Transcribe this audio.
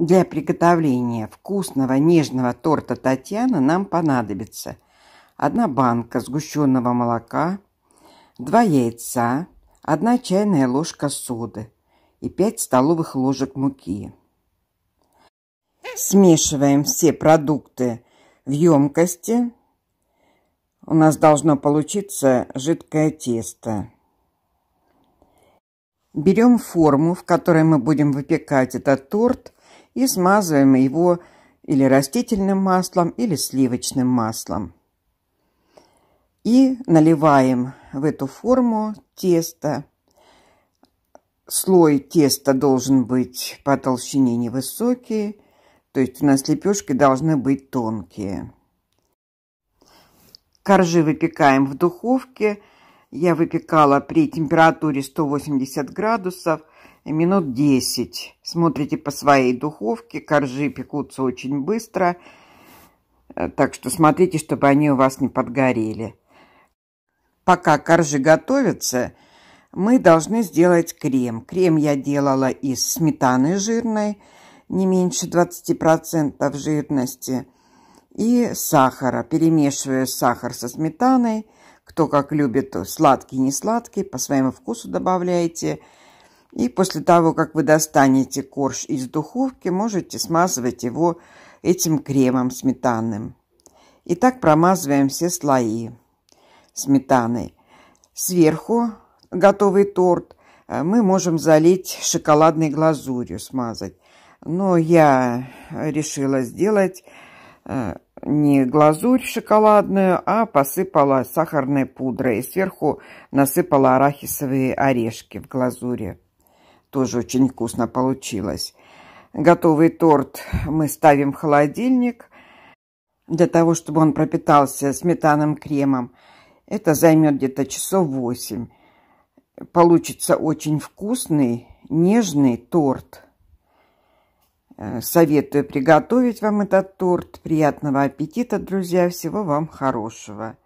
Для приготовления вкусного нежного торта Татьяна нам понадобится одна банка сгущенного молока, два яйца, одна чайная ложка соды и 5 столовых ложек муки. Смешиваем все продукты в емкости. У нас должно получиться жидкое тесто. Берем форму, в которой мы будем выпекать этот торт, и смазываем его или растительным маслом, или сливочным маслом. И наливаем в эту форму тесто. Слой теста должен быть по толщине невысокий, то есть у нас лепешки должны быть тонкие. Коржи выпекаем в духовке. Я выпекала при температуре 180 градусов минут десять. Смотрите по своей духовке, коржи пекутся очень быстро, э, так что смотрите, чтобы они у вас не подгорели. Пока коржи готовятся, мы должны сделать крем. Крем я делала из сметаны жирной, не меньше 20% жирности, и сахара, Перемешиваю сахар со сметаной. Кто как любит сладкий, не сладкий, по своему вкусу добавляйте – и после того, как вы достанете корж из духовки, можете смазывать его этим кремом сметанным. И так промазываем все слои сметаной. Сверху готовый торт э, мы можем залить шоколадной глазурью, смазать. Но я решила сделать э, не глазурь шоколадную, а посыпала сахарной пудрой и сверху насыпала арахисовые орешки в глазури. Тоже очень вкусно получилось. Готовый торт мы ставим в холодильник для того, чтобы он пропитался сметанным кремом. Это займет где-то часов восемь. Получится очень вкусный, нежный торт. Э, советую приготовить вам этот торт. Приятного аппетита, друзья. Всего вам хорошего.